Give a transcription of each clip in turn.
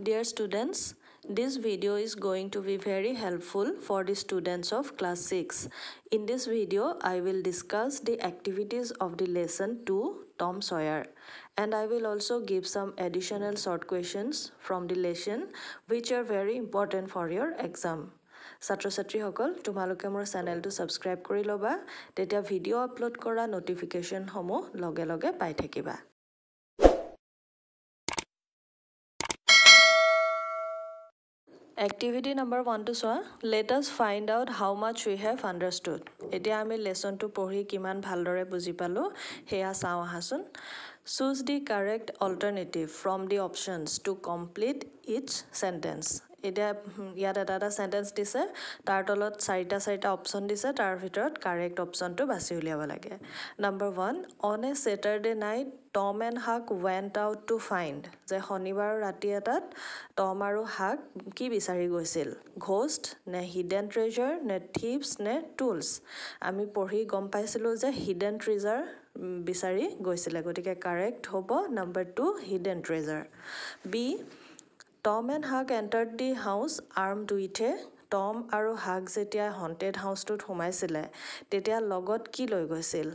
Dear students, this video is going to be very helpful for the students of class 6. In this video, I will discuss the activities of the lesson 2, Tom Sawyer. And I will also give some additional short questions from the lesson, which are very important for your exam. Satra Satri Hokal, tumaloke mura channel to subscribe kori loba, video upload kora notification homo loge loge paitekiba. Activity number ওৱানটো চোৱা let us find out how much we have understood এতিয়া আমি লেচনটো পঢ়ি কিমান ভালদৰে বুজি পালোঁ সেয়া চাওঁ আহাচোন choose the correct alternative from the options to complete its sentence এতিয়া ইয়াত এটা এটা চেণ্টেঞ্চ দিছে তাৰ তলত চাৰিটা চাৰিটা অপশ্যন দিছে তাৰ ভিতৰত কাৰেক্ট অপশ্যনটো বাছি উলিয়াব লাগে number one on a Saturday night Tom and Huck went out to find যে শনিবাৰৰ ৰাতি এটাত টম আৰু হাক কি বিচাৰি গৈছিল ঘোষ্ট নে হিডেন ট্ৰেজাৰ নে থিপছ নে টুলছ আমি পঢ়ি গম পাইছিলোঁ যে হিডেন ট্ৰেজাৰ বিচাৰি গৈছিলে গতিকে কাৰেক্ট হ'ব number two hidden treasure B Tom and Huck entered the house arm দুইথে টম আৰু হাক যেতিয়া হণ্টেড হাউচটোত সোমাইছিলে তেতিয়া লগত কি লৈ গৈছিল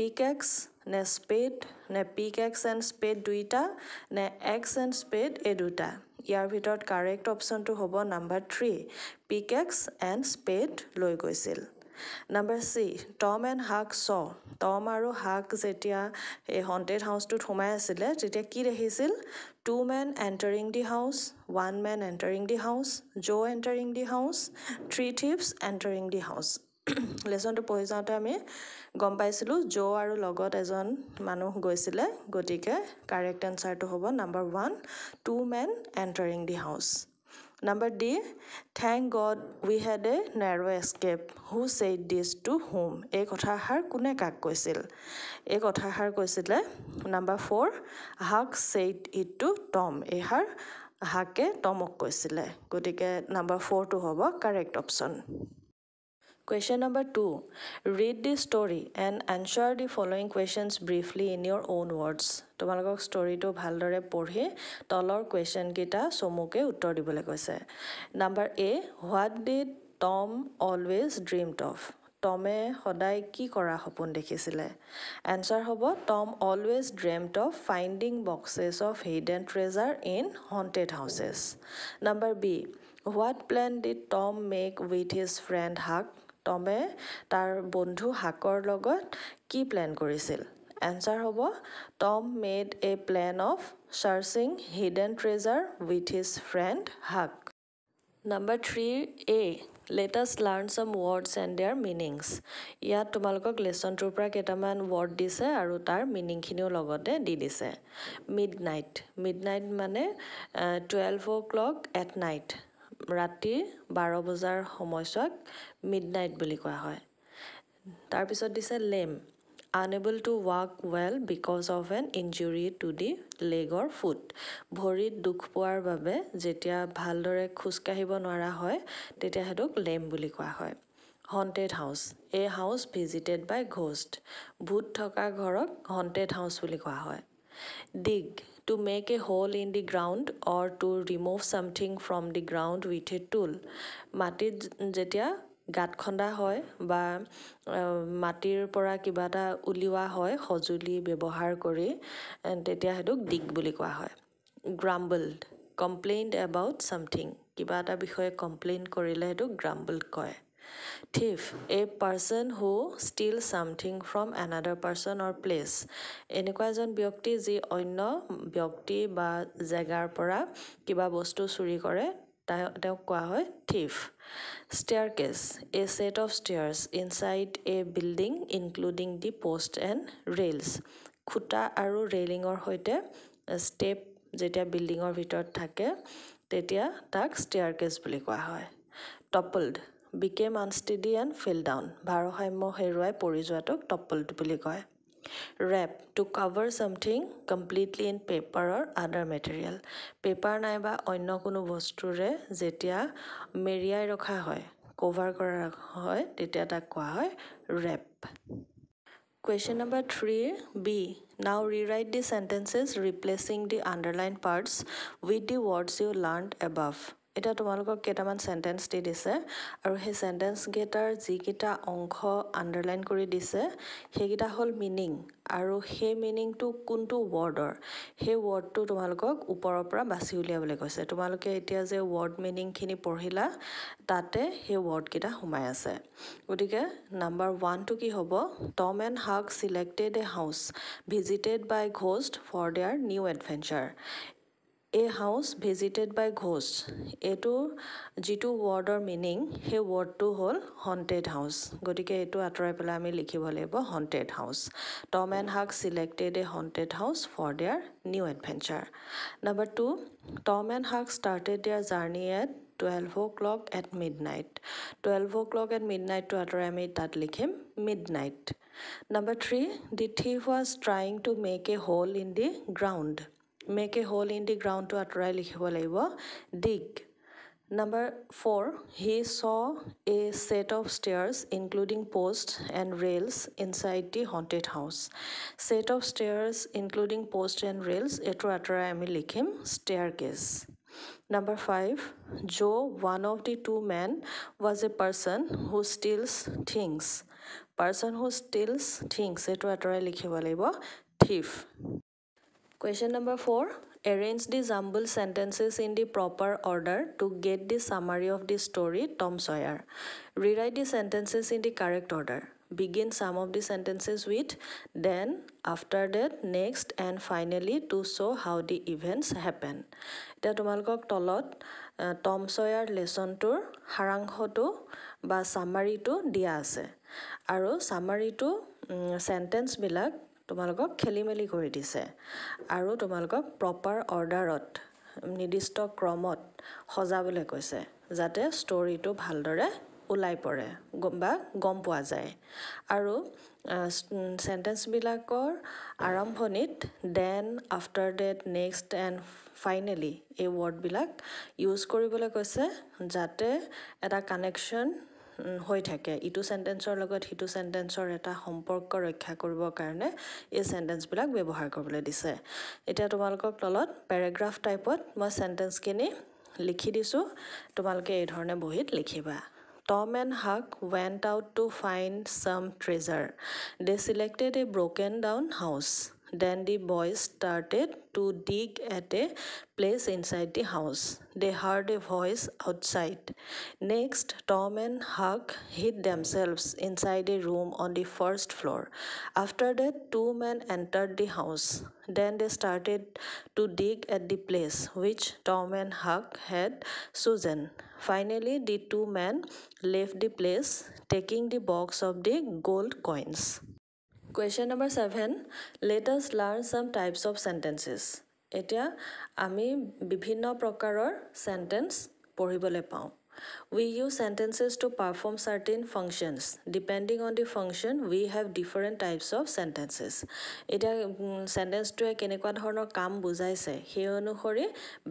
পিক এক্স নে স্পেড নে পিক এক্স এণ্ড স্পেড দুইটা নে এক্স এণ্ড স্পেড এই দুটা ইয়াৰ ভিতৰত কাৰেক্ট অপশ্যনটো হ'ব number three pickaxe and spade লৈ গৈছিল নাম্বাৰ চি টম এণ্ড হাক চ টম আৰু হাক যেতিয়া এই হণ্টেড হাউচটোত সোমাই আছিলে তেতিয়া কি দেখিছিল two men entering the house one man entering the house Joe' entering the house three thieves entering the house লেচনটো পঢ়ি যাওঁতে আমি গম পাইছিলোঁ জ' আৰু লগত এজন মানুহ গৈছিলে গতিকে কাৰেক্ট এনচাৰটো হ'ব number one two men entering the house Number D, thank God we had a narrow escape. Who said this to whom? এই কথাষাৰ কোনে কাক কৈছিল এই কথাষাৰ কৈছিলে number four Huck said it to Tom এইষাৰ হাকে টমক কৈছিলে গতিকে নাম্বাৰ ফ'ৰটো হ'ব correct option Question number two. Read the story and answer the following questions briefly in your own words. তোমালোকক ষ্টৰিটো ভালদৰে পঢ়ি তলৰ কুৱেশ্যনকেইটা চমুকে উত্তৰ দিবলৈ কৈছে number A what did Tom always dreamed of টমে সদায় কি কৰা সপোন দেখিছিলে এনচাৰ হ'ব Tom always dreamed of finding boxes of hidden treasure in haunted houses number B what plan did Tom make with his friend Huck টমে তাৰ বন্ধু হাকৰ লগত কি প্লেন কৰিছিল এনচাৰ হ'ব Tom made a plan of searching hidden treasure with his friend Huck number three A let us learn some words and their meanings ইয়াত তোমালোকক লেচনটোৰ পৰা কেইটামান ৱৰ্ড দিছে আৰু তাৰ মিনিংখিনিও লগতে দি দিছে মিড নাইট মিড নাইট মানে twelve o'clock at night ৰাতি বাৰ বজাৰ সময়ছোৱাক মিড নাইট বুলি কোৱা হয় তাৰপিছত দিছে lame unable to walk well because of an injury to the লেগৰ ফুট ভৰিত দুখ পোৱাৰ বাবে যেতিয়া ভালদৰে খোজকাঢ়িব নোৱাৰা হয় তেতিয়া সেইটোক লেম বুলি কোৱা হয় হণ্টেড হাউচ এই হাউচ ভিজিটেড বাই ঘোষ্ট ভূত থকা ঘৰক হণ্টেড হাউচ বুলি কোৱা হয় dig to make a hole in the ground or to remove something from the ground with a tool মাটিত যেতিয়া গাঁত খন্দা হয় বা মাটিৰ পৰা কিবা এটা উলিওৱা হয় সঁজুলি ব্যৱহাৰ কৰি তেতিয়া সেইটোক দিগ বুলি কোৱা হয় গ্ৰাম্বল্ড কমপ্লেইণ্ট এবাউট ছামথিং কিবা এটা বিষয়ে কমপ্লেইণ্ট কৰিলে সেইটোক গ্ৰাম্বল্ড কয় thief a person who steal something from another person or place এনেকুৱা এজন ব্যক্তি যি অন্য ব্যক্তি বা জেগাৰ পৰা কিবা বস্তু চুৰি কৰে তেওঁক কোৱা হয় thief staircase a set of stairs inside a building including the post and rails খুটা আৰু ৰেইলিঙৰ সৈতে ষ্টেপ যেতিয়া বিল্ডিঙৰ ভিতৰত থাকে তেতিয়া তাক ষ্টেয়াৰকেচ বুলি কোৱা হয় toppled became unsteady and fell down ভাৰসাম্য হেৰুৱাই পৰি যোৱাটোক টপলটো বুলি কয় wrap to cover something completely in পেপাৰৰ আদাৰ মেটেৰিয়েল পেপাৰ নাইবা অন্য কোনো বস্তুৰে যেতিয়া মেৰিয়াই ৰখা হয় কভাৰ কৰা হয় তেতিয়া তাক কোৱা হয় ৰেপ কুৱেশ্যন নাম্বাৰ থ্ৰীৰ B now rewrite the sentences replacing the underline parts with the words you learn above এতিয়া তোমালোকক কেইটামান চেণ্টেঞ্চ দি দিছে আৰু সেই চেণ্টেন্সকেইটাৰ যিকেইটা অংশ আণ্ডাৰলাইন কৰি দিছে সেইকেইটা হ'ল মিনিং আৰু সেই মিনিংটো কোনটো ৱৰ্ডৰ সেই ৱৰ্ডটো তোমালোকক ওপৰৰ পৰা বাছি উলিয়াবলৈ কৈছে তোমালোকে এতিয়া যে ৱৰ্ড মিনিংখিনি পঢ়িলা তাতে সেই ৱৰ্ডকেইটা সোমাই আছে গতিকে নাম্বাৰ ওৱানটো কি হ'ব Tom and Huck selected a house visited by ghost for their new adventure এই হাউচ ভিজিটেড বাই ঘোষ্ট এইটো যিটো ৱৰ্ডৰ মিনিং সেই ৱৰ্ডটো হ'ল হণ্টেড হাউচ গতিকে এইটো আঁতৰাই পেলাই আমি লিখিব লাগিব haunted house Tom and Huck selected a haunted house for their new adventure number two Tom and Huck started their journey at twelve o'clock at midnight twelve o'clock at মিড নাইটটো আঁতৰাই আমি তাত লিখিম midnight number three the thief was trying to make a hole in the ground make a hole in the গ্ৰাউণ্ডটো আঁতৰাই লিখিব লাগিব dig number four he so a set of stairs including post and rails inside the haunted house set of stairs including post and rails এইটো আঁতৰাই আমি লিখিম staircase number five Joe' one of the two men was a person who steals things person who steals things এইটো আঁতৰাই লিখিব লাগিব thief Question number four. Arrange the jumble sentences in the proper order to get the summary of the story, Tom Sawyer. Rewrite the sentences in the correct order. Begin some of the sentences with then, after that, next, and finally to show how the events happen. এতিয়া তোমালোকক তলত টম Sawyer লেচনটোৰ সাৰাংশটো বা চামাৰিটো দিয়া আছে আৰু চামাৰিটো চেণ্টেন্সবিলাক তোমালোকক খেলি মেলি কৰি দিছে আৰু তোমালোকক প্ৰপাৰ অৰ্ডাৰত নিৰ্দিষ্ট ক্ৰমত সজাবলৈ কৈছে যাতে ষ্ট'ৰীটো ভালদৰে ওলাই পৰে বা গম পোৱা যায় আৰু চেণ্টেঞ্চবিলাকৰ আৰম্ভণিত then after that next and finally এই ৱৰ্ডবিলাক ইউজ কৰিবলৈ কৈছে যাতে এটা কানেকশ্যন হৈ থাকে ইটো চেণ্টেঞ্চৰ লগত সিটো চেণ্টেঞ্চৰ এটা সম্পৰ্ক ৰক্ষা কৰিবৰ কাৰণে এই চেণ্টেন্সবিলাক ব্যৱহাৰ কৰিবলৈ দিছে এতিয়া তোমালোকক তলত পেৰেগ্ৰাফ টাইপত মই চেণ্টেঞ্চখিনি লিখি দিছোঁ তোমালোকে এইধৰণে বহীত লিখিবা Tom and Huck went out to find some treasure they selected a broken down house Then the boys started to dig at a place inside the house. They heard a voice outside. Next, Tom and Huck hid themselves inside a room on the first floor. After that, two men entered the house. Then they started to dig at the place which Tom and Huck had Susan. Finally, the two men left the place, taking the box of the gold coins. Question number seven let us learn some types of sentences এতিয়া আমি বিভিন্ন প্ৰকাৰৰ sentence পঢ়িবলৈ পাওঁ we use sentences to perform certain functions depending on the function we have different types of sentences এতিয়া চেণ্টেঞ্চটোৱে কেনেকুৱা ধৰণৰ কাম বুজাইছে সেই অনুসৰি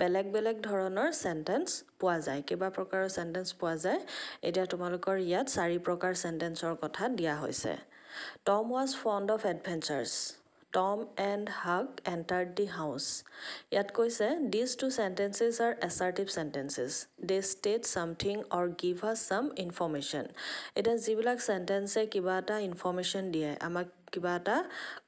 বেলেগ বেলেগ ধৰণৰ চেণ্টেঞ্চ পোৱা যায় কেইবা প্ৰকাৰৰ চেণ্টেঞ্চ পোৱা যায় এতিয়া তোমালোকৰ ইয়াত চাৰি প্ৰকাৰ চেণ্টেঞ্চৰ কথা দিয়া হৈছে Tom was fond of adventures Tom and Huck enter the house ইয়াত কৈছে these two sentences are assertive sentences they state something or give us some information এতিয়া যিবিলাক চেণ্টেঞ্চে কিবা এটা ইনফৰ্মেশ্যন দিয়ে আমাক কিবা এটা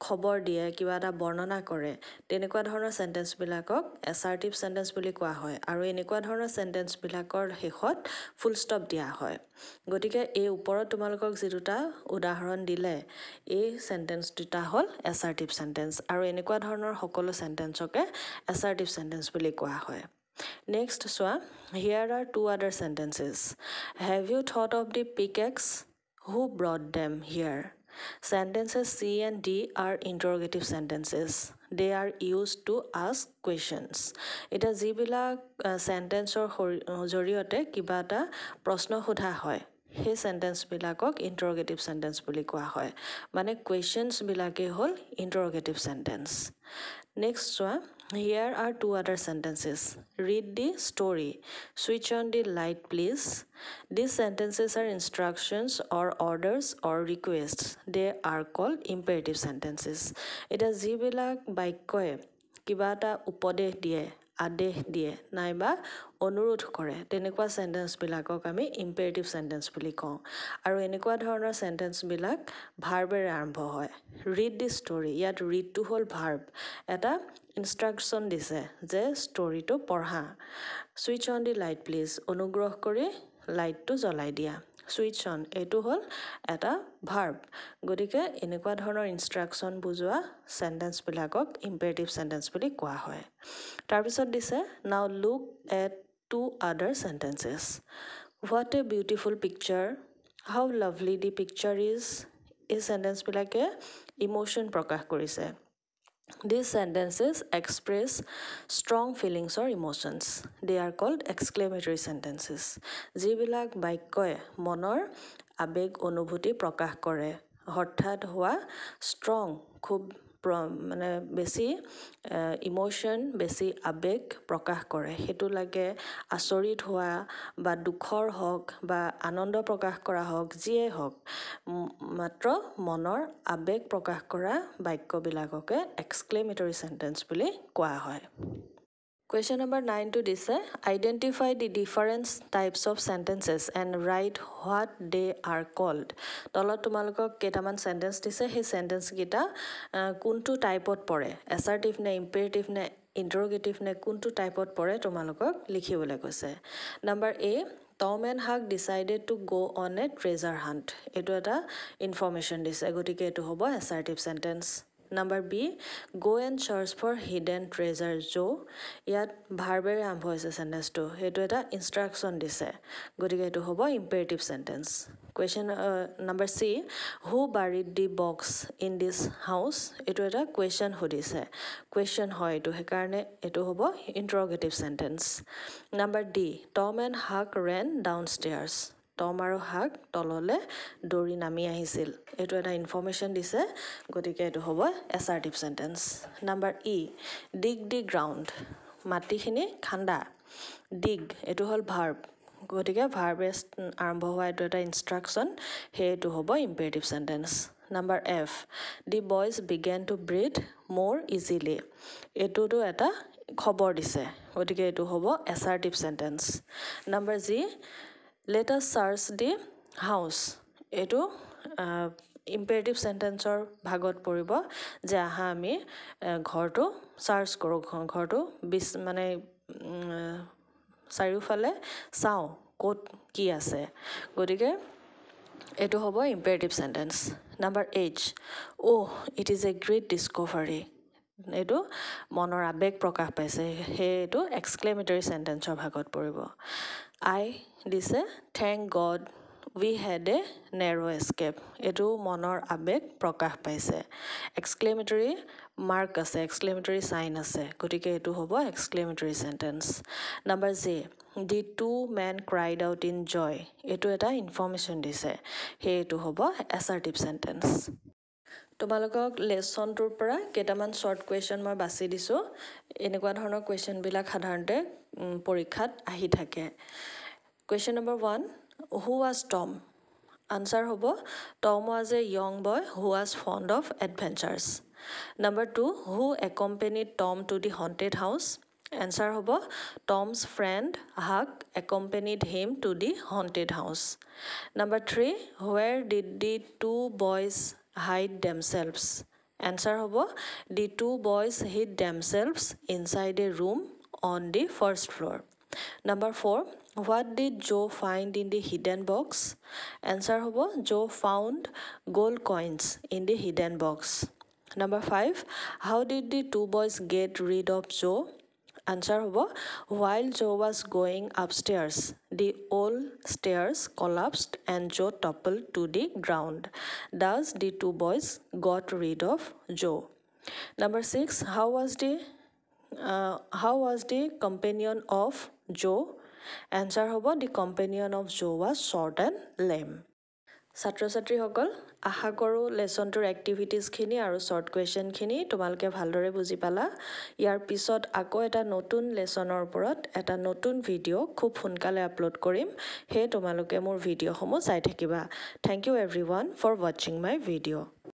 খবৰ দিয়ে কিবা এটা বৰ্ণনা কৰে তেনেকুৱা ধৰণৰ চেণ্টেন্সবিলাকক এছাৰ্টিভ চেণ্টেঞ্চ বুলি কোৱা হয় আৰু এনেকুৱা ধৰণৰ চেণ্টেন্সবিলাকৰ শেষত ফুল ষ্টপ দিয়া হয় গতিকে এই ওপৰত তোমালোকক যি দুটা উদাহৰণ দিলে এই চেণ্টেন্স দুটা হ'ল এছাৰ্টিভ চেণ্টেন্স আৰু এনেকুৱা ধৰণৰ সকলো চেণ্টেঞ্চকে এছাৰ্টিভ চেণ্টেঞ্চ বুলি কোৱা হয় নেক্সট চোৱা here are two other sentences have you thought of the pickaxe who brought them here Sentences C and D are interrogative sentences. They are used to ask questions. এতিয়া যিবিলাক চেণ্টেন্সৰ জৰিয়তে কিবা এটা প্ৰশ্ন সোধা হয় সেই চেণ্টেন্সবিলাকক ইণ্টাৰগেটিভ চেণ্টেন্স বুলি কোৱা হয় মানে কুৱেশ্যনছবিলাকেই হ'ল ইণ্টাৰগেটিভ চেণ্টেন্স নেক্সট চোৱা Here are two other sentences. Read the story. Switch on the light, please. These sentences are instructions or orders or requests. They are called imperative sentences. It is যিবিলাক by Koe. kibata upode দিয়ে আদেশ দিয়ে নাইবা অনুৰোধ কৰে তেনেকুৱা চেণ্টেন্সবিলাকক আমি imperative sentence বুলি কওঁ আৰু এনেকুৱা ধৰণৰ চেণ্টেঞ্চবিলাক ভাৰ্বেৰে আৰম্ভ হয় ৰিড দি ষ্টৰী ইয়াত ৰিডটো হ'ল ভাৰ্ব এটা ইনষ্ট্ৰাকশ্যন দিছে যে ষ্টৰীটো পঢ়া switch on the light please অনুগ্ৰহ কৰি লাইটটো জ্বলাই দিয়া ছুইচ অন এইটো হ'ল এটা ভাৰ্ব গতিকে এনেকুৱা ধৰণৰ ইনষ্ট্ৰাকশ্যন বুজোৱা চেণ্টেন্সবিলাকক ইম্পেৰেটিভ চেণ্টেন্স বুলি কোৱা হয় তাৰপিছত দিছে now look at two other sentences what a beautiful picture how lovely the picture is এই চেণ্টেন্সবিলাকে ইম'শ্যন প্ৰকাশ কৰিছে These sentences express strong feelings or emotions. They are called exclamatory sentences. যিবিলাক বাক্যই মনৰ আবেগ অনুভূতি প্ৰকাশ কৰে হঠাৎ হোৱা ষ্ট্ৰং খুব মানে বেছি ইম'শ্যন বেছি আৱেগ প্ৰকাশ কৰে সেইটো লাগে আচৰিত হোৱা বা দুখৰ হওক বা আনন্দ প্ৰকাশ কৰা হওক যিয়ে হওক মাত্ৰ মনৰ আৱেগ প্ৰকাশ কৰা বাক্যবিলাককে এক্সক্লেমেটৰী চেণ্টেঞ্চ বুলি কোৱা হয় কুৱেশ্যন নম্বৰ নাইনটো দিছে identify the different types of sentences and write what they are called তলত তোমালোকক কেইটামান চেণ্টেঞ্চ দিছে সেই চেণ্টেঞ্চকেইটা কোনটো টাইপত পৰে এছাৰ্টিভ নে ইম্পেৰেটিভ নে ইণ্টাৰগেটিভ নে কোনটো টাইপত পৰে তোমালোকক লিখিবলৈ কৈছে number A Tom and Huck decided to go' on a treasure hunt এইটো এটা ইনফৰ্মেশ্যন দিছে গতিকে এইটো হ'ব assertive sentence number B go' and search for hidden treasure জ' ইয়াত ভাৰ্বেৰে আৰম্ভ হৈছে চেণ্টেঞ্চটো সেইটো এটা ইনষ্ট্ৰাকশ্যন দিছে গতিকে এইটো হ'ব imperative sentence question number C who buried the box in this house এইটো এটা কুৱেশ্যন সুধিছে কুৱেশ্যন হয় এইটো সেইকাৰণে এইটো হ'ব interrogative sentence number D Tom and Huck ran down stares টম আৰু হাক তললৈ দৌৰি নামি আহিছিল এইটো এটা ইনফৰ্মেশ্যন দিছে গতিকে এইটো হ'ব assertive sentence number E dig the ground মাটিখিনি খান্দা ডিগ এইটো হ'ল ভাৰ্ব গতিকে ভাৰ্বেষ্ট আৰম্ভ হোৱা এইটো এটা ইনষ্ট্ৰাকশ্যন সেইটো হ'ব imperative sentence number F the boys began to breathe more easily এইটোতো এটা খবৰ দিছে গতিকে এইটো হ'ব assertive sentence number G let us search the house এইটো ইম্পেৰেটিভ চেণ্টেঞ্চৰ ভাগত পৰিব যে আহা আমি ঘৰটো চাৰ্চ কৰোঁ ঘৰটো বিচ মানে চাৰিওফালে চাওঁ ক'ত কি আছে গতিকে এইটো হ'ব imperative sentence number H oh' it is a great discovery এইটো মনৰ আৱেগ প্ৰকাশ পাইছে সেইটো এক্সক্লেমেটৰী চেণ্টেঞ্চৰ ভাগত পৰিব আই দিছে thank god we had a narrow' escape এইটো মনৰ আৱেগ প্ৰকাশ পাইছে এক্সক্লেমেটৰী মাৰ্ক আছে এক্সক্লেমেটৰী চাইন আছে গতিকে এইটো হ'ব এক্সক্লেমেটৰী চেণ্টেন্স নাম্বাৰ জে the two men cried out in joy এইটো এটা ইনফৰ্মেশ্যন দিছে সেইটো হ'ব এছাৰটিভ চেণ্টেন্স তোমালোকক লেচনটোৰ পৰা কেইটামান শ্বৰ্ট কুৱেশ্যন মই বাছি দিছোঁ এনেকুৱা ধৰণৰ কুৱেশ্যনবিলাক সাধাৰণতে পৰীক্ষাত আহি থাকে question number one who was Tom answer হ'ব Tom was a young boy who was fond of adventures number two who accompanied Tom to the haunted house answer হ'ব Tom's friend Huck accompanied him to the haunted house number three where did the two boys hide themselves answer hobo the two boys hid themselves inside a room on the first floor number 4 what did joe find in the hidden box answer hobo joe found gold coins in the hidden box number 5 how did the two boys get rid of joe answer হ'ব while Joe' was going upstairs the old stairs collapsed and Joe' toppled to the ground does the two boys got rid of Joe' number six how was the how was the companion of Joe' answer হ'ব the companion of Joe' was short and lame ছাত্ৰ ছাত্ৰীসকল আশা কৰোঁ লেচনটোৰ এক্টিভিটিজখিনি আৰু short কুৱেশ্যনখিনি তোমালোকে ভালদৰে বুজি পালা ইয়াৰ পিছত আকৌ এটা নতুন লেচনৰ ওপৰত এটা নতুন ভিডিঅ' খুব সোনকালে আপলোড কৰিম সেয়ে তোমালোকে মোৰ ভিডিঅ'সমূহ চাই থাকিবা thank you everyone for ৱাচিং মাই ভিডিঅ'